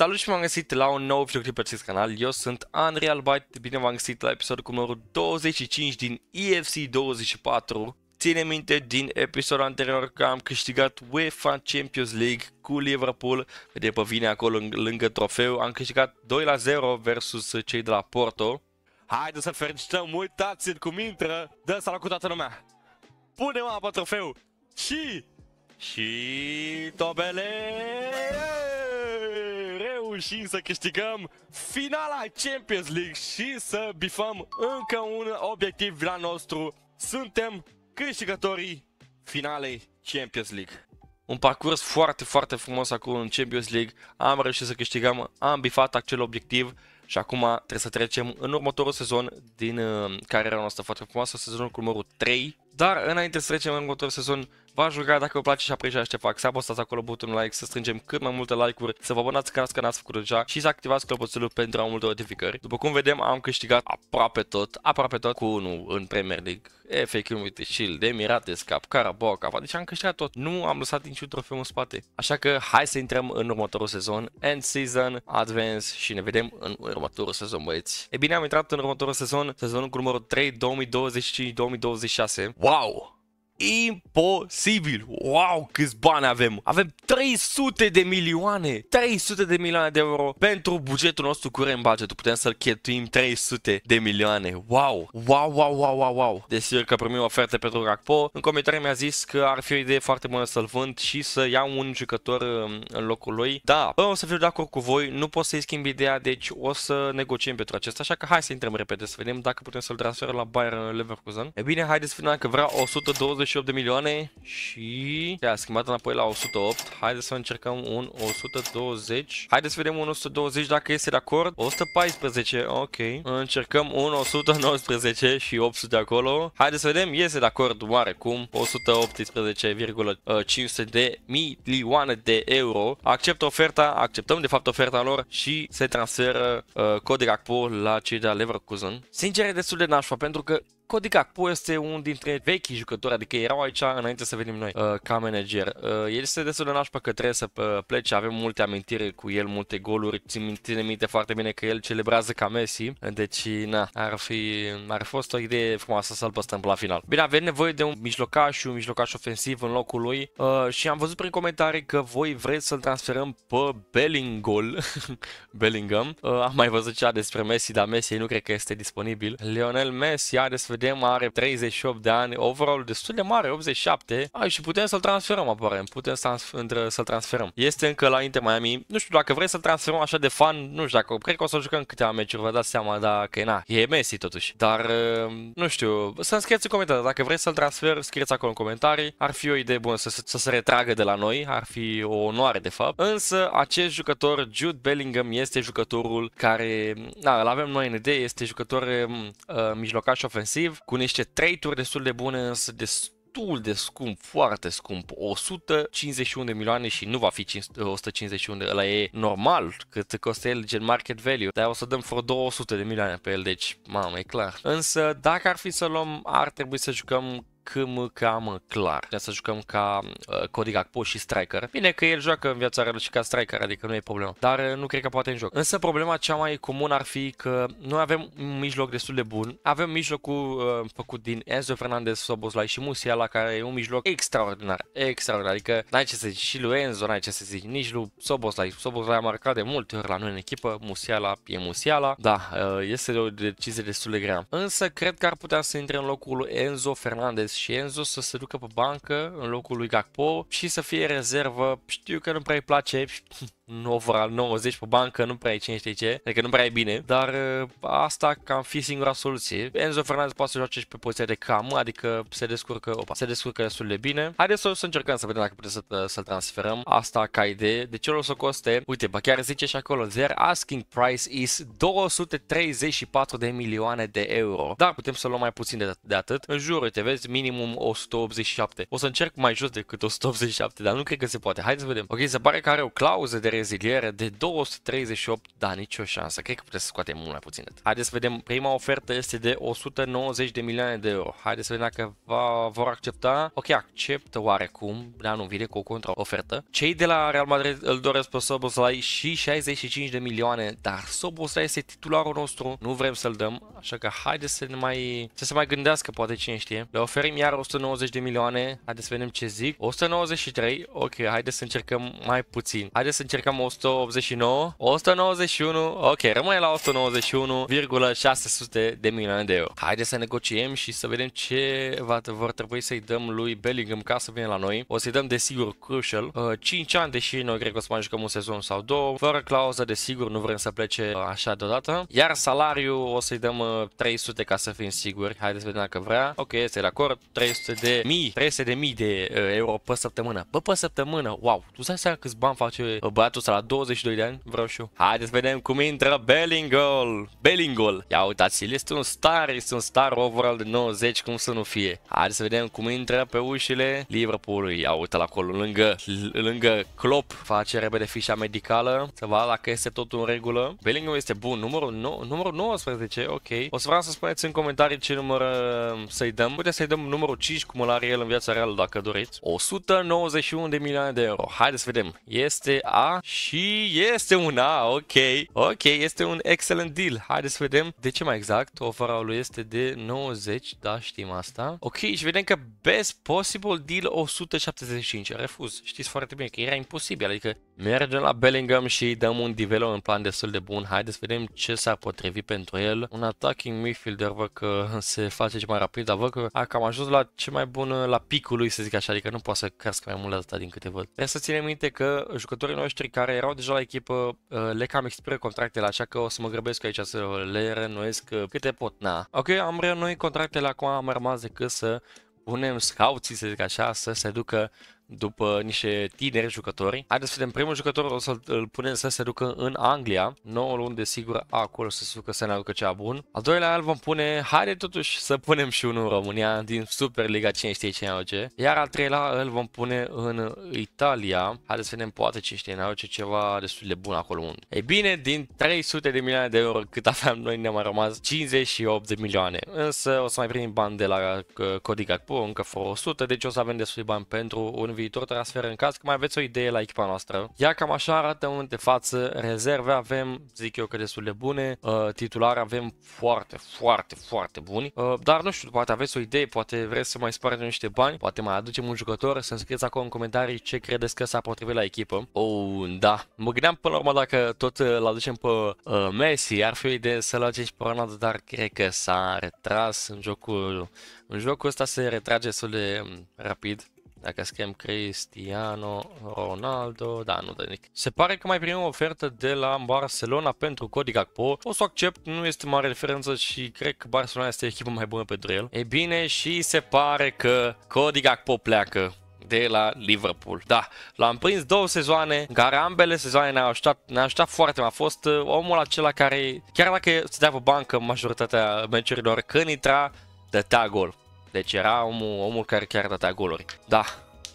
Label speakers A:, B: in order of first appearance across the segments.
A: Salut și m-am găsit la un nou videoclip pe acest canal, eu sunt Unreal Byte, bine v-am găsit la episodul cu numărul 25 din EFC 24. Ține minte din episodul anterior că am câștigat UEFA Champions League cu Liverpool, de pe vine acolo lângă trofeu, am câștigat 2 la 0 versus cei de la Porto. Haide să fericităm uitați-l cum intră, dă salut cu toată lumea, pune mă pe trofeu și... Și... Tobele! reușim să câștigăm finala Champions League și să bifăm încă un obiectiv la nostru. Suntem câștigătorii finalei Champions League. Un parcurs foarte, foarte frumos acum în Champions League. Am reușit să câștigăm, am bifat acel obiectiv și acum trebuie să trecem în următorul sezon din uh, cariera noastră foarte frumoasă, sezonul cu numărul 3 dar înainte să trecem în următorul sezon, v-aș ruga dacă vă place și apreciați ce fac, să apăsați acolo butonul like, să strângem cât mai multe like-uri, să vă abonați canalul că n-ați făcut deja și să activați clopoțelul pentru a multe notificări. După cum vedem, am câștigat aproape tot, aproape tot cu unul în Premier League, FA Community Shield, Emirates Cup, Carabao Cup, deci am câștigat tot, nu am lăsat niciun trofeu în spate. Așa că hai să intrăm în următorul sezon, End Season, Advance și ne vedem în următorul sezon, băieți. E bine, am intrat în următorul sezon, sezonul cu numărul 3, 2025-2026. Wow. imposibil. Wow, câți bani avem! Avem 300 de milioane! 300 de milioane de euro pentru bugetul nostru curent budget. Putem să-l cheltuim 300 de milioane. Wow! Wow, wow, wow, wow, wow! Desigur că primim oferte pentru Gakpo. În comentarii mi-a zis că ar fi o idee foarte bună să-l vând și să iau un jucător um, în locul lui. Da, o să fiu de acord cu voi, nu pot să-i schimb ideea, deci o să negociem pentru acesta. Așa că hai să intrăm repede să vedem dacă putem să-l transferăm la Bayern Leverkusen. E bine, haideți vedem că vrea 120 128 de milioane și se-a schimbat înapoi la 108. Haideți să încercăm un 120. Haideți să vedem un 120 dacă este de acord. 114, ok. Încercăm un 119 și 800 acolo. Haideți să vedem, este de acord oarecum. 118,500 de milioane de euro. Acceptă oferta, acceptăm de fapt oferta lor și se transferă uh, codul la cei de la Leverkusen. Sincer, e destul de nașpa pentru că Cody Gakpo este un dintre vechii jucători, adică erau aici înainte să venim noi uh, ca manager. Uh, el este destul de nașpa că trebuie să uh, plece, avem multe amintiri cu el, multe goluri, țin minte, minte foarte bine că el celebrează ca Messi, deci na, ar fi, ar fi fost o idee frumoasă să-l păstăm la final. Bine, avem nevoie de un mijlocaș și un mijlocaș ofensiv în locul lui uh, și am văzut prin comentarii că voi vreți să-l transferăm pe Bellingol, Bellingham. Uh, am mai văzut cea despre Messi, dar Messi nu cred că este disponibil. Lionel Messi are să vedem, are 38 de ani, overall destul de mare, 87. ai și putem să-l transferăm, aparent. Putem să-l transferăm. Este încă la Inter Miami. Nu știu dacă vrei să-l transferăm așa de fan, nu știu dacă... Cred că o să jucăm câteva meciuri, vă dați seama, dar că na, e Messi totuși. Dar, uh, nu știu, să-mi scrieți în comentarii. Dacă vrei să-l transfer, scrieți acolo în comentarii. Ar fi o idee bună să, să se retragă de la noi, ar fi o onoare de fapt. Însă, acest jucător, Jude Bellingham, este jucătorul care, na, îl avem noi în idee, este jucător mm, uh, mijlocaș ofensiv inclusiv, cu niște trade-uri destul de bune, însă destul destul de scump, foarte scump, 151 de milioane și nu va fi 151 de, ăla e normal cât costă el gen market value, dar o să dăm vreo 200 de milioane pe el, deci mamă, e clar. Însă dacă ar fi să luăm, ar trebui să jucăm cam, cam clar. Trebuie să jucăm ca uh, Codigac, post și striker. Bine că el joacă în viața reală și ca striker, adică nu e problemă. Dar uh, nu cred că poate în joc. Însă problema cea mai comună ar fi că noi avem un mijloc destul de bun. Avem mijlocul uh, făcut din Enzo Fernandez, Soboslai și Musiala, care e un mijloc extraordinar. Extraordinar. Adică n-ai ce să zici și lui Enzo, n-ai ce să zici nici lui Soboslai. Soboslai a marcat de multe ori la noi în echipă. Musiala e Musiala. Da, uh, este o decizie destul de grea. Însă cred că ar putea să intre în locul lui Enzo Fernandez și Enzo să se ducă pe bancă în locul lui Gakpo și să fie rezervă. Știu că nu prea îi place un overall 90 pe bancă, nu prea e cine știe ce, adică nu prea e bine, dar ă, asta cam fi singura soluție. Enzo Fernandez poate să joace și pe poziția de cam, adică se descurcă, opa, se descurcă destul de bine. Haideți să, să încercăm să vedem dacă putem să, ă, să-l transferăm. Asta ca idee. De ce o să coste? Uite, bă, chiar zice și acolo, their asking price is 234 de milioane de euro. Dar putem să luăm mai puțin de, de atât. În jur, uite, vezi, minimum 187. O să încerc mai jos decât 187, dar nu cred că se poate. Hai să vedem. Ok, se pare că are o clauză de reziliere de 238, da, nicio șansă. Cred că puteți să scoatem mult mai puțin. Haideți să vedem, prima ofertă este de 190 de milioane de euro. Haideți să vedem dacă va, vor accepta. Ok, acceptă oarecum, da, nu vine cu o contraofertă. Cei de la Real Madrid îl doresc pe Soboslai și 65 de milioane, dar Soboslai este titularul nostru, nu vrem să-l dăm, așa că haideți să ne mai, să se mai gândească, poate cine știe. Le oferim iar 190 de milioane, haideți să vedem ce zic. 193, ok, haideți să încercăm mai puțin. Haideți să încercăm cam 189, 191, ok, rămâne la 191,600 de milioane de euro. Haideți să negociem și să vedem ce va, vor trebui să-i dăm lui Bellingham ca să vină la noi. O să-i dăm desigur Crucial, uh, 5 ani, deși noi cred că o să mai jucăm un sezon sau două, fără clauză, desigur, nu vrem să plece uh, așa deodată. Iar salariu o să-i dăm uh, 300 ca să fim siguri, haideți să vedem dacă vrea. Ok, este de acord, 300 de mii, 300 de mii de uh, euro pe săptămână. Bă, pe săptămână, wow, tu dai seama câți bani face uh, băiatul băiatul ăsta la 22 de ani, vreau și eu. Haideți să vedem cum intră Bellingol. Bellingol. Ia uitați-l, este un star, este un star overall de 90, cum să nu fie. Haideți să vedem cum intră pe ușile Liverpoolului. Ia uite-l acolo, lângă, lângă Klopp. Face repede fișa medicală, să vadă dacă este totul în regulă. Bellingol este bun, numărul, no, numărul 19, ok. O să vreau să spuneți în comentarii ce număr uh, să-i dăm. Puteți să-i dăm numărul 5, cum îl are el în viața reală, dacă doriți. 191 de milioane de euro. Haideți să vedem. Este a și este un A, ok. Ok, este un excellent deal. Haideți să vedem de ce mai exact. Overall-ul este de 90, da, știm asta. Ok, și vedem că best possible deal 175. Refuz. Știți foarte bine că era imposibil, adică mergem la Bellingham și dăm un develop în plan destul de bun. Haideți să vedem ce s-ar potrivi pentru el. Un attacking midfielder, văd că se face ce mai rapid, dar văd că a cam ajuns la ce mai bun, la picul lui, să zic așa, adică nu poate să crească mai mult la asta din câte văd. Trebuie să ținem minte că jucătorii noștri care erau deja la echipă, uh, le cam expiră contractele, așa că o să mă grăbesc aici să le renuiesc uh, câte pot, na. Ok, am renuit contractele, acum am rămas decât să punem scouții, să zic așa, să se ducă după niște tineri jucători. Haideți să vedem primul jucător, o să-l punem să se ducă în Anglia, 9 luni de sigur acolo să se ducă să ne aducă cea bun. Al doilea al vom pune, haide totuși să punem și unul în România din Superliga cine știe ce ne Iar al treilea îl vom pune în Italia, haideți să vedem poate cine știe auge ceva destul de bun acolo unde. Ei bine, din 300 de milioane de euro cât aveam noi ne am mai rămas 58 de milioane, însă o să mai primim bani de la uh, Codigac Gakpo, încă fără 100, deci o să avem destul de bani pentru un viitor transfer în caz că mai aveți o idee la echipa noastră. Ia cam așa arată în de față, rezerve avem, zic eu că destul de bune, uh, titulari avem foarte, foarte, foarte buni, uh, dar nu știu, poate aveți o idee, poate vreți să mai spargem niște bani, poate mai aducem un jucător, să-mi scrieți acolo în comentarii ce credeți că s-a potrivit la echipă. Oh, da, mă gândeam până la urmă dacă tot îl uh, aducem pe uh, Messi, ar fi o idee să-l aducem și pe Ronaldo, dar cred că s-a retras în jocul, în jocul ăsta se retrage destul de mm, rapid. Dacă scriem Cristiano Ronaldo, da, nu dă nimic. Se pare că mai primim o ofertă de la Barcelona pentru Cody Gakpo. O să o accept, nu este mare diferență și cred că Barcelona este echipa mai bună pentru el. E bine, și se pare că Cody Gakpo pleacă de la Liverpool. Da, l-am prins două sezoane, în care ambele sezoane ne-au ajutat, ne ajutat foarte mult. A fost uh, omul acela care, chiar dacă dea pe bancă majoritatea meciurilor, când intra, dătea gol. Deci era omul, omul care chiar dădea goluri. Da,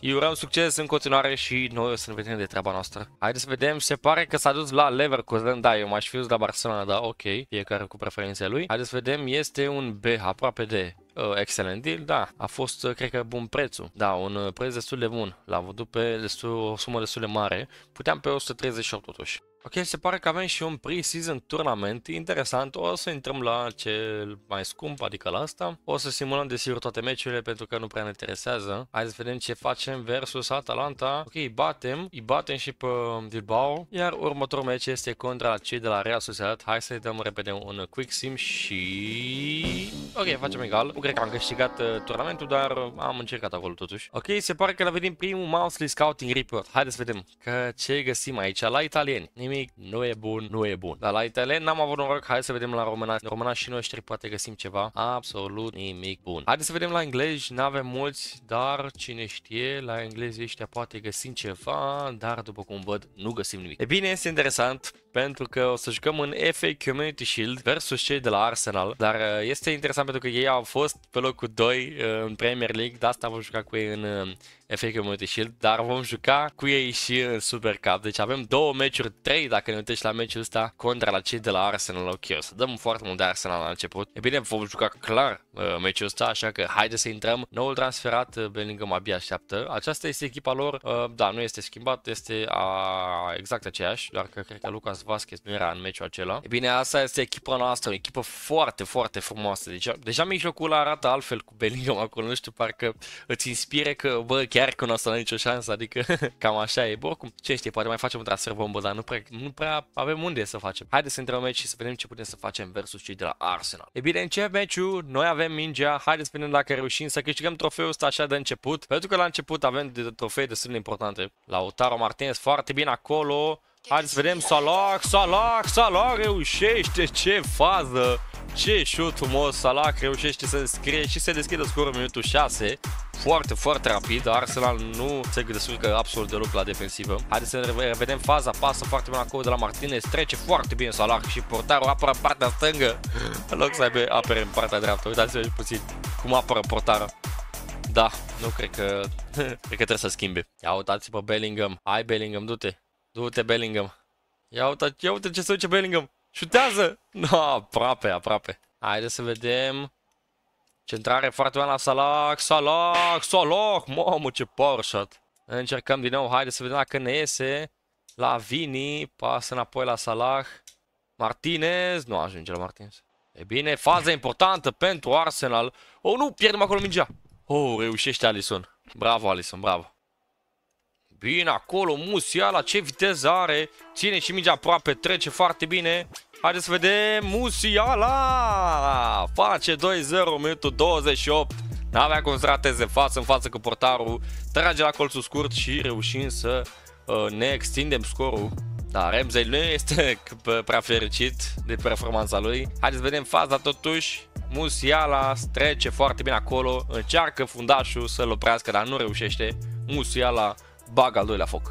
A: îi urăm succes în continuare și noi o să ne vedem de treaba noastră. Haideți să vedem, se pare că s-a dus la Leverkusen, da, eu m-aș fi dus la Barcelona, da, ok, fiecare cu preferințele lui. Haideți să vedem, este un B aproape de uh, excelent deal, da, a fost, uh, cred că, bun prețul. Da, un uh, preț destul de bun, l-am văzut pe destul, o sumă destul de mare, puteam pe 138 totuși. Ok, se pare că avem și un pre-season tournament interesant. O să intrăm la cel mai scump, adică la asta. O să simulăm desigur toate meciurile pentru că nu prea ne interesează. Hai să vedem ce facem versus Atalanta. Ok, îi batem. Îi batem și pe Bilbao. Iar următorul meci este contra cei de la Real Sociedad. Hai să-i dăm repede un quick sim și... Ok, facem egal. Nu cred că am câștigat uh, turnamentul, dar am încercat acolo totuși. Ok, se pare că la vedem primul monthly scouting report. Haideți să vedem că ce găsim aici la italieni nimic, nu e bun, nu e bun. Dar la italien n-am avut noroc, hai să vedem la româna. Româna și noștri poate găsim ceva absolut nimic bun. Haideți să vedem la englezi, n-avem mulți, dar cine știe, la englezi ăștia poate găsim ceva, dar după cum văd, nu găsim nimic. E bine, este interesant, pentru că o să jucăm în FA Community Shield versus cei de la Arsenal, dar uh, este interesant pentru că ei au fost pe locul 2 uh, în Premier League, de asta vom juca cu ei în uh, FA Community Shield, dar vom juca cu ei și în Super Cup. Deci avem două meciuri, trei dacă ne uitești la meciul ăsta, contra la cei de la Arsenal. Ok, o să dăm foarte mult de Arsenal la început. E bine, vom juca clar uh, meciul ăsta, așa că haide să intrăm. Noul transferat, uh, Bellingham abia așteaptă. Aceasta este echipa lor, uh, da, nu este schimbat, este a, exact aceeași, doar că cred că Lucas Vasquez nu era în meciul acela. E bine, asta este echipa noastră, o echipă foarte, foarte frumoasă. Deci, deja mijlocul arată altfel cu Bellingham acolo, nu știu, parcă îți inspire că, bă, chiar chiar că nu o să nicio șansă, adică cam așa e. Bă, oricum, ce știe, poate mai facem un transfer bombă, dar nu prea, nu prea avem unde să facem. Haideți să intrăm în meci și să vedem ce putem să facem versus cei de la Arsenal. E bine, încep meciul, noi avem mingea, haideți să vedem dacă reușim să câștigăm trofeul ăsta așa de început, pentru că la început avem de trofee destul de importante. Lautaro Martinez foarte bine acolo, Haideți să vedem, Salah, Salah, Salah reușește, ce fază! Ce șut frumos, Salah reușește să scrie și se deschide scorul minutul 6 foarte, foarte rapid. Arsenal nu se descurcă absolut deloc la defensivă. Haideți să revedem faza. Pasă foarte bine acolo de la Martinez. Trece foarte bine Salah și portarul apără în partea stângă. În loc să aibă apere în partea dreaptă. Uitați-vă puțin cum apără portarul. Da, nu cred că, cred că trebuie să schimbe. Ia uitați-vă Bellingham. Hai Bellingham, du-te. Du-te Bellingham. Ia uitați, ia uite ce se duce Bellingham. Șutează! No, aproape, aproape. Haideți să vedem. Centrare foarte bună la Salah, Salah, Salah, mamă ce power shot. Încercăm din nou, haide să vedem dacă ne iese. La Vini, pasă înapoi la Salah. Martinez, nu ajunge la Martinez. E bine, faza importantă pentru Arsenal. Oh, nu, pierdem acolo mingea. Oh, reușește Alison. Bravo, Alison, bravo. Bine, acolo, Musiala, ce viteză are. Ține și mingea aproape, trece foarte bine. Haideți să vedem Musiala Face 2-0 minutul 28 N-avea cum să rateze față în față cu portarul Trage la colțul scurt și reușim să uh, ne extindem scorul Dar Ramsey nu este prea fericit de performanța lui. Haideți să vedem faza totuși. Musiala trece foarte bine acolo, încearcă fundașul să-l oprească, dar nu reușește. Musiala bagă al doilea foc.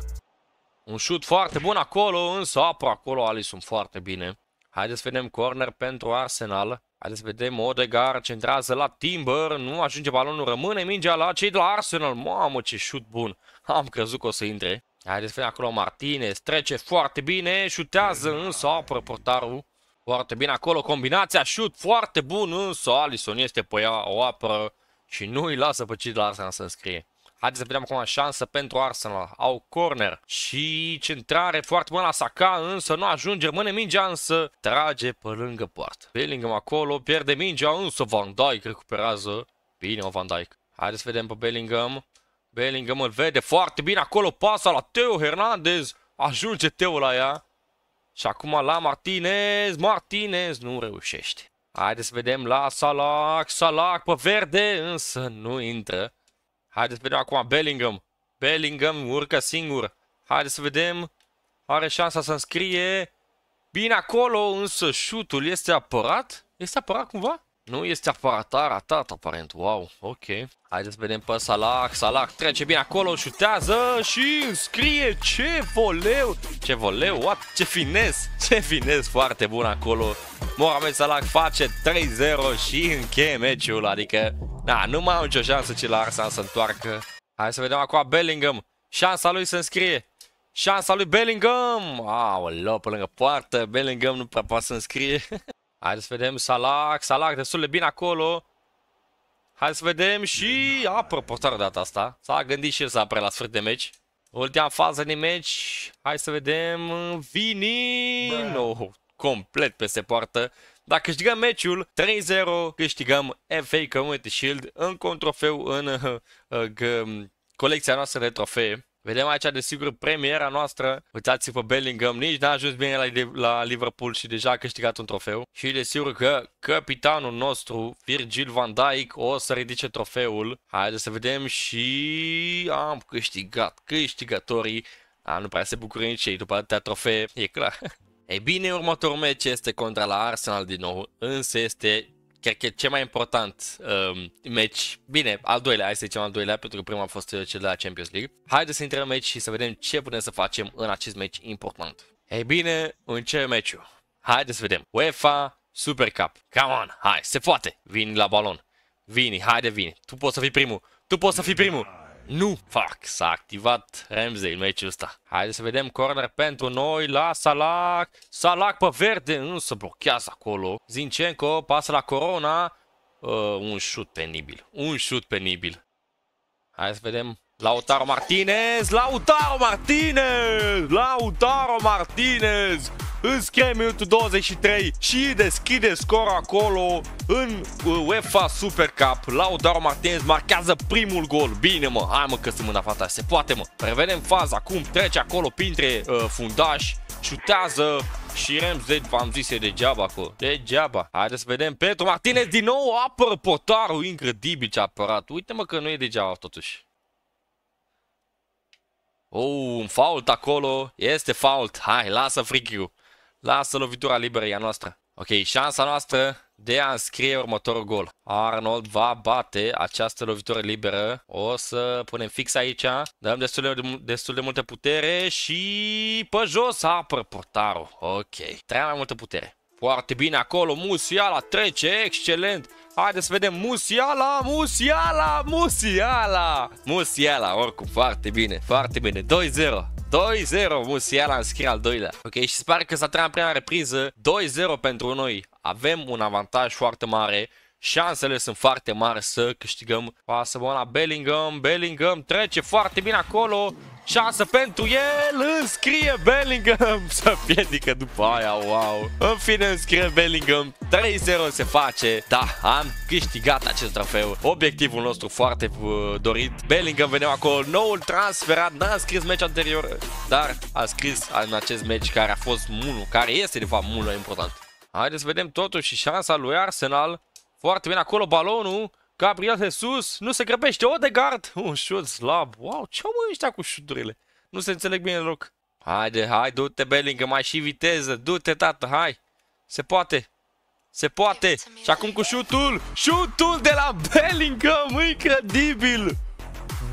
A: Un șut foarte bun acolo, însă apă acolo Alison foarte bine. Haideți să vedem corner pentru Arsenal. Haideți să vedem, Odegar centrează la Timber, nu ajunge balonul, rămâne mingea la cei de la Arsenal. Mamă, ce șut bun! Am crezut că o să intre. Haideți să vedem acolo Martinez, trece foarte bine, șutează însă, apără portarul. Foarte bine acolo, combinația, șut foarte bun, însă Alison este pe ea, o apără și nu îi lasă pe cei de la Arsenal să înscrie. Haideți să vedem acum șansă pentru Arsenal. Au corner și centrare foarte bună la Saka, însă nu ajunge. Rămâne mingea, însă trage pe lângă poartă. Bellingham acolo, pierde mingea, însă Van Dijk recuperează. Bine, Van Dijk. Haideți să vedem pe Bellingham. Bellingham îl vede foarte bine acolo, pasa la Teo Hernandez. Ajunge Teo la ea. Și acum la Martinez, Martinez nu reușește. Haideți să vedem la Salac, Salac pe verde, însă nu intră. Haideți să vedem acum Bellingham. Bellingham urcă singur. Haideți să vedem. Are șansa să înscrie. Bine acolo, însă șutul este apărat. Este apărat cumva? Nu este apărat, a ratat aparent, wow, ok. Haideți să vedem pe Salah, Salah trece bine acolo, șutează și scrie ce voleu, ce voleu, what, ce fines, ce fines foarte bun acolo. Mohamed Salah face 3-0 și încheie meciul, adică da, nu mai au nicio șansă ce la Arsenal să întoarcă. Hai să vedem acum Bellingham. Șansa lui să înscrie. Șansa lui Bellingham. Aoleu, pe lângă poartă. Bellingham nu prea poate să înscrie. Hai să vedem Salah. Salah destul de bine acolo. Hai să vedem și... Apropo, de data asta. S-a gândit și el să apre la sfârșit de meci. Ultima fază din meci. Hai să vedem... Vini! No, complet peste poartă. Dacă câștigăm meciul 3-0, câștigăm FA Community Shield în un trofeu în uh, uh, colecția noastră de trofee. Vedem aici, desigur, premiera noastră. Uitați-vă pe Bellingham, nici n-a ajuns bine la, la Liverpool și deja a câștigat un trofeu. Și desigur că capitanul nostru, Virgil van Dijk, o să ridice trofeul. Haideți să vedem și am câștigat câștigătorii. A, nu prea se bucură nici ei după atâtea trofee, e clar. E bine, următorul meci este contra la Arsenal din nou, însă este cred că cel mai important um, meci, bine, al doilea, hai să zicem al doilea, pentru că prima a fost uh, cel de la Champions League. Haideți să intrăm în meci și să vedem ce putem să facem în acest meci important. Ei bine, ce meci? Haideți să vedem. UEFA Super Cup. Come on, hai, se poate. Vini la balon. Vini, haide Vini. Tu poți să fii primul. Tu poți să fii primul. Nu! fac, s-a activat Ramsey meciul ăsta. Haideți să vedem corner pentru noi la Salac. Salac pe verde, nu se blochează acolo. Zincenco pasă la Corona. Uh, un șut penibil, un șut penibil. Hai să vedem Lautaro Martinez, Lautaro Martinez, Lautaro Martinez Îți cheie minutul 23 și deschide scor acolo în uh, UEFA Super Cup. Laudar Martinez marchează primul gol. Bine mă, hai mă că sunt mâna fata, se poate mă. Revedem faza, cum trece acolo printre uh, fundași, șutează și Ramsdale, v-am zis, e degeaba acolo. Degeaba. Haideți să vedem. Petru Martinez din nou apără potarul incredibil ce a apărat. Uite mă că nu e degeaba totuși. Oh, un fault acolo. Este fault. Hai, lasă frichiul. Lasă lovitura liberă, ea noastră. Ok, șansa noastră de a înscrie următorul gol. Arnold va bate această lovitură liberă. O să punem fix aici. Dăm destul de, destul de multă putere și pe jos apără portarul. Ok, trebuie mai multă putere. Foarte bine acolo, Musiala trece, excelent! Haideți să vedem, Musiala, Musiala, Musiala! Musiala, oricum, foarte bine, foarte bine, 2-0! 2-0, Musiala în scrie al doilea. Ok, și se pare că s-a treia în prima repriză 2-0 pentru noi. Avem un avantaj foarte mare șansele sunt foarte mari să câștigăm pasă bună la Bellingham, Bellingham trece foarte bine acolo, șansă pentru el, înscrie Bellingham, să piedică după aia, wow. În fine înscrie Bellingham, 3-0 se face, da, am câștigat acest trofeu, obiectivul nostru foarte uh, dorit. Bellingham venea acolo, noul transferat, n-a scris meci anterior, dar a scris în acest meci care a fost mult, care este de fapt mult mai important. Haideți să vedem totuși șansa lui Arsenal foarte bine acolo balonul. Gabriel Jesus nu se grăbește. Odegaard, un șut slab. Wow, ce au ăștia cu șuturile? Nu se înțeleg bine loc. Haide, hai, du-te Bellingham, mai și viteză. Du-te, tată, hai. Se poate. Se poate. Și acum cu șutul. Șutul de la Bellingham, incredibil.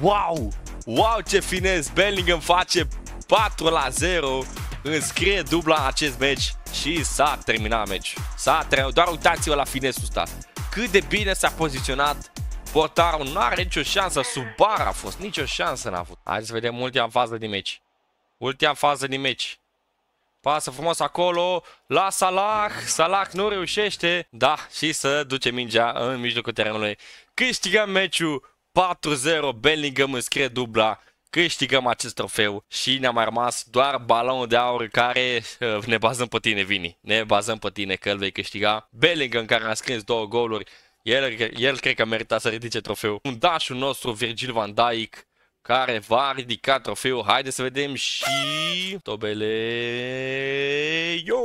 A: Wow! Wow, ce finez! Bellingham face 4 la 0, înscrie dubla acest meci și s-a terminat meci. S-a terminat, doar uitați-vă la finesul ăsta cât de bine s-a poziționat portarul. Nu are nicio șansă, sub bar a fost, nicio șansă n-a avut. Hai să vedem ultima fază din meci. Ultima fază din meci. Pasă frumos acolo, la Salah, Salah nu reușește, da, și să duce mingea în mijlocul terenului. Câștigăm meciul 4-0, Bellingham înscrie dubla câștigăm acest trofeu și ne-a mai rămas doar balonul de aur care uh, ne bazăm pe tine, Vini. Ne bazăm pe tine că îl vei câștiga. Bellingham care a scris două goluri, el, el cred că merita să ridice trofeul. Un dașul nostru, Virgil van Dijk, care va ridica trofeul. Haideți să vedem și... Tobele... Yo!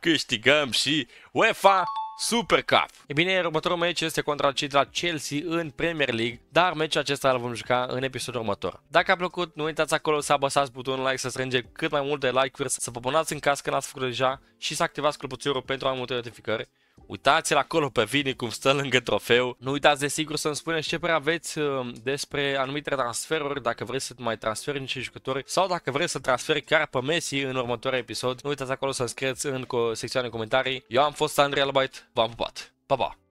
A: Câștigăm și UEFA Super Cup. E bine, următorul meci este contra cei de la Chelsea în Premier League, dar meciul acesta îl vom juca în episodul următor. Dacă a plăcut, nu uitați acolo să apăsați butonul like să strânge cât mai multe like-uri, să vă abonați în caz că n-ați făcut deja și să activați clopoțelul pentru mai multe notificări. Uitați-l acolo pe Vini cum stă lângă trofeu. Nu uitați de sigur să-mi spuneți ce părere aveți uh, despre anumite transferuri, dacă vreți să mai transferi niște jucători sau dacă vreți să transferi chiar pe Messi în următorul episod. Nu uitați acolo să scrieți în secțiunea de comentarii. Eu am fost Andrei Albait, v-am pupat. Pa, pa!